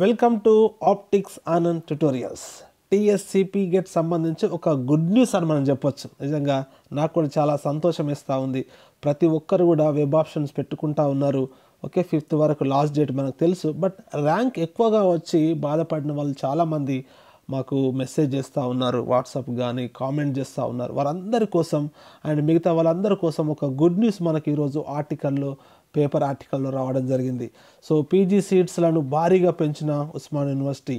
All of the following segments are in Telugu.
Welcome to optics Anand tutorials GATE సంబంధించి ఒక గుడ్ న్యూస్ అని మనం చెప్పొచ్చు నిజంగా నాకు కూడా చాలా సంతోషం ఇస్తూ ఉంది ప్రతి ఒక్కరు కూడా వెబ్ ఆప్షన్స్ పెట్టుకుంటా ఉన్నారు ఓకే ఫిఫ్త్ వరకు లాస్ట్ డేట్ మనకు తెలుసు బట్ ర్యాంక్ ఎక్కువగా వచ్చి బాధపడిన వాళ్ళు చాలామంది మాకు మెసేజ్ చేస్తూ ఉన్నారు వాట్సాప్ కానీ కామెంట్ చేస్తూ ఉన్నారు వారందరి కోసం అండ్ మిగతా వాళ్ళందరి కోసం ఒక గుడ్ న్యూస్ మనకి ఈరోజు ఆర్టికల్లో పేపర్ ఆర్టికల్లో రావడం జరిగింది సో పీజీ సీట్స్లను భారీగా పెంచిన ఉస్మాన్ యూనివర్సిటీ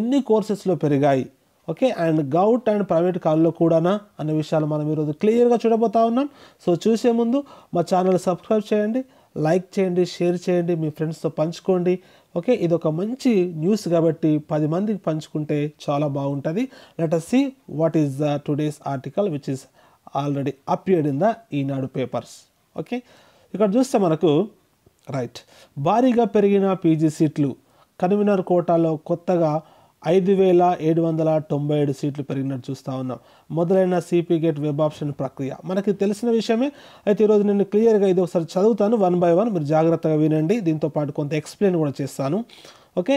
ఎన్ని కోర్సెస్లో పెరిగాయి okay and govt and private కాల్లో కూడానా అనే విషయాలు మనం ఈరోజు క్లియర్గా చూడబోతా ఉన్నాం సో చూసే ముందు మా ఛానల్ సబ్స్క్రైబ్ చేయండి లైక్ చేయండి షేర్ చేయండి మీ ఫ్రెండ్స్తో పంచుకోండి ఓకే ఇది ఒక మంచి న్యూస్ కాబట్టి పది మందికి పంచుకుంటే చాలా బాగుంటుంది let us what is the today's article which is already appeared in the Eenadu papers okay ఇక్కడ చూస్తే మనకు రైట్ భారీగా పెరిగిన పీజీ సీట్లు కన్వీనర్ కోటాలో కొత్తగా ఐదు వేల ఏడు వందల తొంభై ఏడు సీట్లు పెరిగినట్టు చూస్తూ ఉన్నాం మొదలైన సిపి గేట్ వెబ్ ఆప్షన్ ప్రక్రియ మనకి తెలిసిన విషయమే అయితే ఈరోజు నేను క్లియర్గా ఇది ఒకసారి చదువుతాను వన్ బై వన్ మీరు జాగ్రత్తగా వినండి దీంతో పాటు కొంత ఎక్స్ప్లెయిన్ కూడా చేస్తాను ఓకే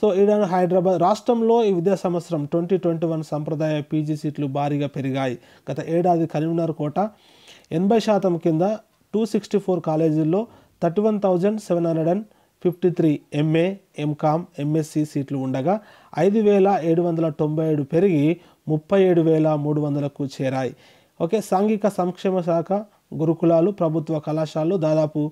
సో ఈడను హైదరాబాద్ రాష్ట్రంలో ఈ విద్యా సంవత్సరం ట్వంటీ ట్వంటీ వన్ సంప్రదాయ పీజీ సీట్లు భారీగా పెరిగాయి గత ఏడాది కరీంనగర్ కోట ఎనభై శాతం కింద టూ సిక్స్టీ ఫోర్ కాలేజీల్లో thirty one thousand seven hundred and fifty three MA MCom MSc సీట్లు ఉండగా ఐదు వేల ఏడు వందల తొంభై ఏడు పెరిగి ముప్పై ఏడు వేల మూడు వందలకు చేరాయి ఓకే సాంఘిక సంక్షేమ శాఖ గురుకులాలు ప్రభుత్వ కళాశాలలు దాదాపు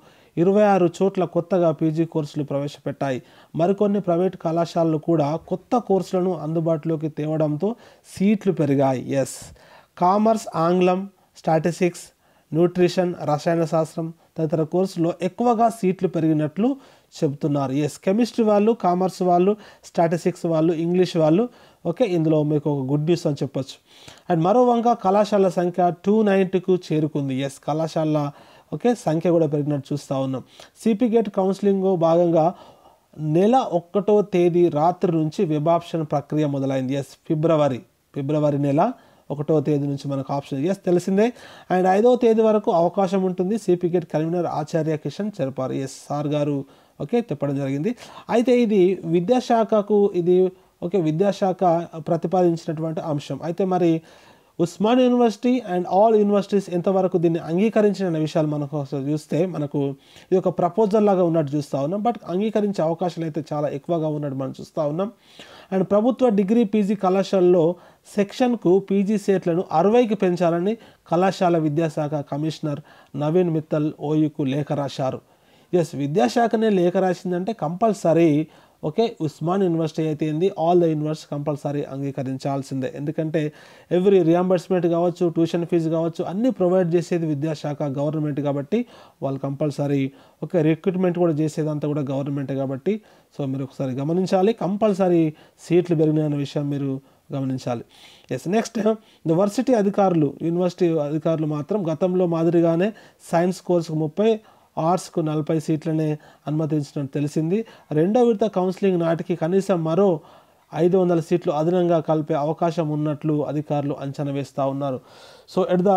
ఇరవై ఆరు చోట్ల కొత్తగా పీజీ కోర్సులు ప్రవేశపెట్టాయి మరికొన్ని ప్రైవేట్ కళాశాలలు కూడా కొత్త కోర్సులను అందుబాటులోకి తేవడంతో సీట్లు పెరిగాయి ఎస్ కామర్స్ ఆంగ్లం స్టాటిస్టిక్స్ న్యూట్రిషన్ రసాయన శాస్త్రం తదితర కోర్సులో ఎక్కువగా సీట్లు పెరిగినట్లు చెబుతున్నారు ఎస్ కెమిస్ట్రీ వాళ్ళు కామర్స్ వాళ్ళు స్టాటిస్టిక్స్ వాళ్ళు ఇంగ్లీష్ వాళ్ళు ఓకే ఇందులో మీకు ఒక గుడ్ న్యూస్ అని చెప్పొచ్చు అండ్ మరోవంక కళాశాల సంఖ్య టూ నైంటీకు చేరుకుంది ఎస్ కళాశాల ఓకే సంఖ్య కూడా పెరిగినట్టు చూస్తూ ఉన్నాం సిపి గేట్ కౌన్సిలింగ్ భాగంగా నెల ఒక్కటో తేదీ రాత్రి నుంచి విభాప్షన్ ప్రక్రియ మొదలైంది ఎస్ ఫిబ్రవరి ఫిబ్రవరి నెల ఒకటో తేదీ నుంచి మనకు ఆప్షన్ ఎస్ తెలిసిందే అండ్ ఐదో తేదీ వరకు అవకాశం ఉంటుంది సిపిగేట్ కన్వీనర్ ఆచార్య కిషన్ చెరపారు ఎస్ సార్ గారు ఓకే చెప్పడం జరిగింది అయితే ఇది విద్యాశాఖకు ఇది ఓకే విద్యాశాఖ ప్రతిపాదించినటువంటి అంశం అయితే మరి Osman university and all universities ఎంతవరకు దీన్ని అంగీకరించిన విషయాలు మనకు చూస్తే మనకు ఇది ఒక ప్రపోజల్ లాగా ఉన్నట్టు చూస్తూ ఉన్నాం బట్ అంగీకరించే అవకాశాలు అయితే చాలా ఎక్కువగా ఉన్నట్టు మనం చూస్తూ ఉన్నాం అండ్ ప్రభుత్వ డిగ్రీ పీజీ కళాశాలలో సెక్షన్కు పీజీ సీట్లను అరవైకి పెంచాలని కళాశాల విద్యాశాఖ కమిషనర్ నవీన్ మిత్తల్ ఓయూకు లేఖ రాశారు ఎస్ విద్యాశాఖనే లేఖ రాసిందంటే కంపల్సరీ ఓకే ఉస్మాన్ యూనివర్సిటీ అయితే ఏంది ఆల్ ద యూనివర్సిటీ కంపల్సరీ అంగీకరించాల్సిందే ఎందుకంటే ఎవ్రీ రియంబర్స్మెంట్ కావచ్చు ట్యూషన్ ఫీజు కావచ్చు అన్నీ ప్రొవైడ్ చేసేది విద్యాశాఖ గవర్నమెంట్ కాబట్టి వాళ్ళు కంపల్సరీ ఓకే రిక్రూట్మెంట్ కూడా చేసేదంతా కూడా గవర్నమెంట్ కాబట్టి సో మీరు ఒకసారి గమనించాలి కంపల్సరీ సీట్లు పెరిగినాయన్న విషయం మీరు గమనించాలి ఎస్ నెక్స్ట్ వర్సిటీ అధికారులు యూనివర్సిటీ అధికారులు మాత్రం గతంలో మాదిరిగానే సైన్స్ కోర్సుకు ముప్పై ఆర్ట్స్కు నలభై సీట్లనే అనుమతించినట్టు తెలిసింది రెండో విడత కౌన్సిలింగ్ నాటికి కనీసం మరో ఐదు వందల సీట్లు అదనంగా కలిపే అవకాశం ఉన్నట్లు అధికారులు అంచనా వేస్తూ ఉన్నారు so at the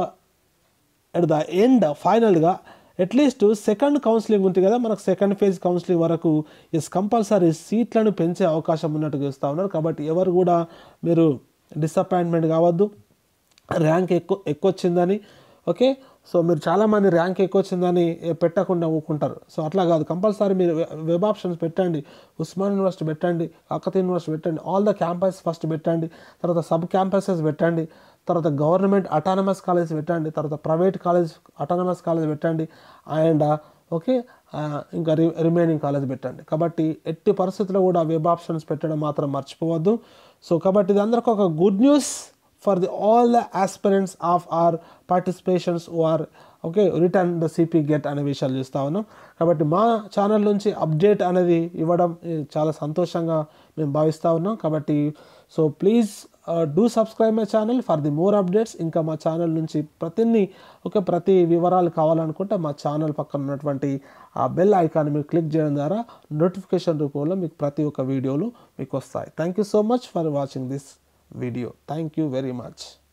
at the end ఫైనల్గా అట్లీస్ట్ సెకండ్ కౌన్సిలింగ్ ఉంటుంది కదా మనకు సెకండ్ ఫేజ్ కౌన్సిలింగ్ వరకు ఎస్ కంపల్సరీ సీట్లను పెంచే అవకాశం ఉన్నట్టు చూస్తూ ఉన్నారు కాబట్టి ఎవరు కూడా మీరు డిసప్పాయింట్మెంట్ కావద్దు ర్యాంక్ ఎక్కువ ఎక్కువ వచ్చిందని ఓకే సో మీరు చాలామంది ర్యాంక్ ఎక్కువ వచ్చిందని పెట్టకుండా ఊకుంటారు సో అట్లా కాదు కంపల్సరీ మీరు వెబ్ ఆప్షన్స్ పెట్టండి ఉస్మాన్ యూనివర్సిటీ పెట్టండి అక్కత యూనివర్సిటీ పెట్టండి ఆల్ ద క్యాంపస్ ఫస్ట్ పెట్టండి తర్వాత సబ్ క్యాంపసెస్ పెట్టండి తర్వాత గవర్నమెంట్ అటానమస్ కాలేజ్ పెట్టండి తర్వాత ప్రైవేట్ కాలేజ్ అటానమస్ కాలేజ్ పెట్టండి అండ్ ఓకే uh, uh, ఇంకా రి రిమైనింగ్ కాలేజ్ పెట్టండి కాబట్టి ఎట్టి పరిస్థితుల్లో కూడా వెబ్ ఆప్షన్స్ పెట్టడం మాత్రం మర్చిపోవద్దు సో కాబట్టి ఇది అందరికీ ఒక good news for the all the aspirants of or participations or okay written the CPGET అనే విషయాలు చూస్తా ఉన్నాం కాబట్టి మా ఛానల్ నుంచి అప్డేట్ అనేది ఇవ్వడం చాలా సంతోషంగా మేము భావిస్తూ ఉన్నాం కాబట్టి so please do subscribe my channel for the more updates ఇంకా మా ఛానల్ నుంచి ప్రతిని ఓకే ప్రతి వివరాలు కావాలనుకుంటే మా ఛానల్ పక్కన ఉన్నటువంటి ఆ బెల్ ఐకాన్ మీరు క్లిక్ చేయడం ద్వారా నోటిఫికేషన్ రూపంలో మీకు ప్రతి ఒక్క వీడియోలు మీకు వస్తాయి thank you so much for watching this video. Thank you very much.